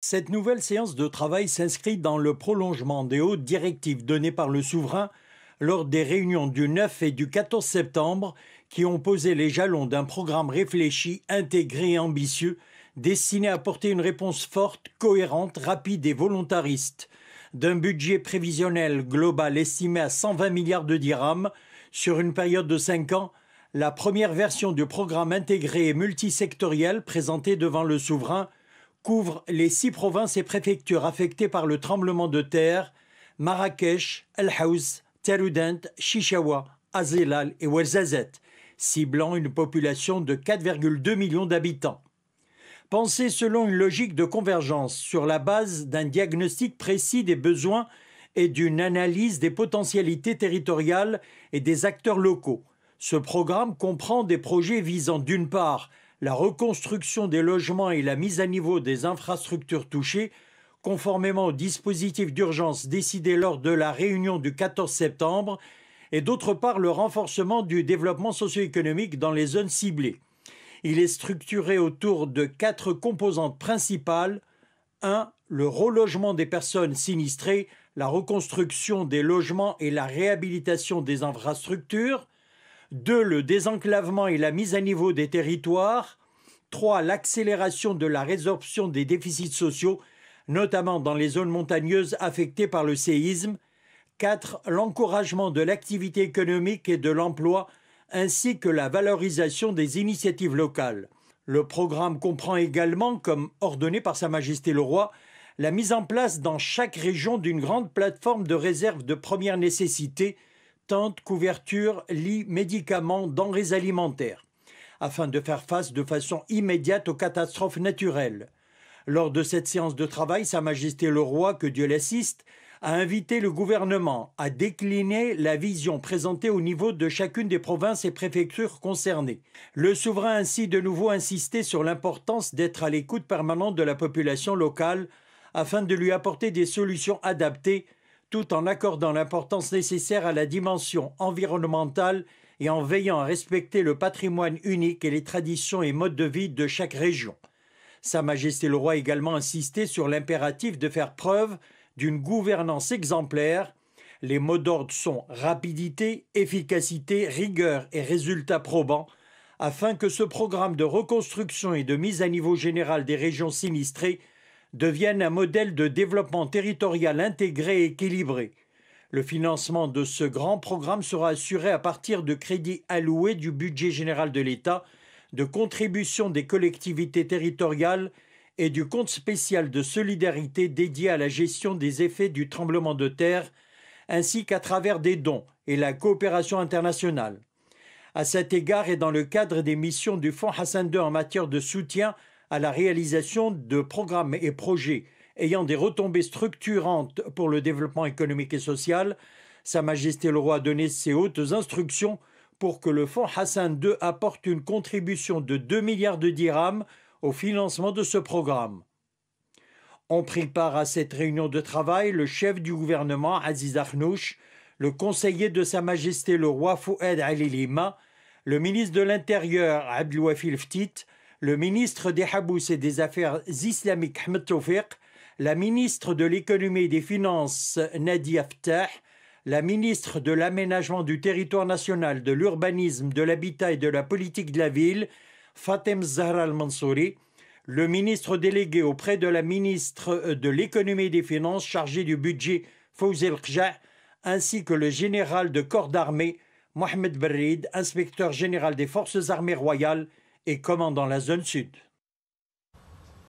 Cette nouvelle séance de travail s'inscrit dans le prolongement des hautes directives données par le souverain lors des réunions du 9 et du 14 septembre qui ont posé les jalons d'un programme réfléchi, intégré et ambitieux destiné à apporter une réponse forte, cohérente, rapide et volontariste d'un budget prévisionnel global estimé à 120 milliards de dirhams sur une période de 5 ans la première version du programme intégré et multisectoriel présenté devant le souverain couvre les six provinces et préfectures affectées par le tremblement de terre Marrakech, El Haouz, Terudent, Chichaoua, Azelal et Ouarzazate, ciblant une population de 4,2 millions d'habitants. Pensée selon une logique de convergence sur la base d'un diagnostic précis des besoins et d'une analyse des potentialités territoriales et des acteurs locaux. Ce programme comprend des projets visant d'une part la reconstruction des logements et la mise à niveau des infrastructures touchées, conformément au dispositif d'urgence décidé lors de la réunion du 14 septembre, et d'autre part le renforcement du développement socio-économique dans les zones ciblées. Il est structuré autour de quatre composantes principales. 1. Le relogement des personnes sinistrées, la reconstruction des logements et la réhabilitation des infrastructures. 2. Le désenclavement et la mise à niveau des territoires. 3. L'accélération de la résorption des déficits sociaux, notamment dans les zones montagneuses affectées par le séisme. 4. L'encouragement de l'activité économique et de l'emploi, ainsi que la valorisation des initiatives locales. Le programme comprend également, comme ordonné par Sa Majesté le Roi, la mise en place dans chaque région d'une grande plateforme de réserve de première nécessité tentes, couvertures, lits, médicaments, denrées alimentaires, afin de faire face de façon immédiate aux catastrophes naturelles. Lors de cette séance de travail, Sa Majesté le Roi, que Dieu l'assiste, a invité le gouvernement à décliner la vision présentée au niveau de chacune des provinces et préfectures concernées. Le souverain a ainsi de nouveau insisté sur l'importance d'être à l'écoute permanente de la population locale afin de lui apporter des solutions adaptées tout en accordant l'importance nécessaire à la dimension environnementale et en veillant à respecter le patrimoine unique et les traditions et modes de vie de chaque région. Sa Majesté le Roi a également insisté sur l'impératif de faire preuve d'une gouvernance exemplaire. Les mots d'ordre sont rapidité, efficacité, rigueur et résultats probants, afin que ce programme de reconstruction et de mise à niveau général des régions sinistrées deviennent un modèle de développement territorial intégré et équilibré. Le financement de ce grand programme sera assuré à partir de crédits alloués du budget général de l'État, de contributions des collectivités territoriales et du compte spécial de solidarité dédié à la gestion des effets du tremblement de terre, ainsi qu'à travers des dons et la coopération internationale. À cet égard et dans le cadre des missions du Fonds Hassan II en matière de soutien à la réalisation de programmes et projets ayant des retombées structurantes pour le développement économique et social, Sa Majesté le Roi a donné ses hautes instructions pour que le fonds Hassan II apporte une contribution de 2 milliards de dirhams au financement de ce programme. On prit part à cette réunion de travail le chef du gouvernement Aziz Arnouch, le conseiller de Sa Majesté le Roi Fouad Ali le ministre de l'Intérieur Abdelouafil Ftit, le ministre des Habous et des Affaires islamiques Ahmed la ministre de l'économie et des finances Nadia Ftah, la ministre de l'aménagement du territoire national, de l'urbanisme, de l'habitat et de la politique de la ville, Fatem Zahra al-Mansouri, le ministre délégué auprès de la ministre euh, de l'économie et des finances chargée du budget Fawzi al ainsi que le général de corps d'armée Mohamed Barid, inspecteur général des forces armées royales et comment dans la zone sud.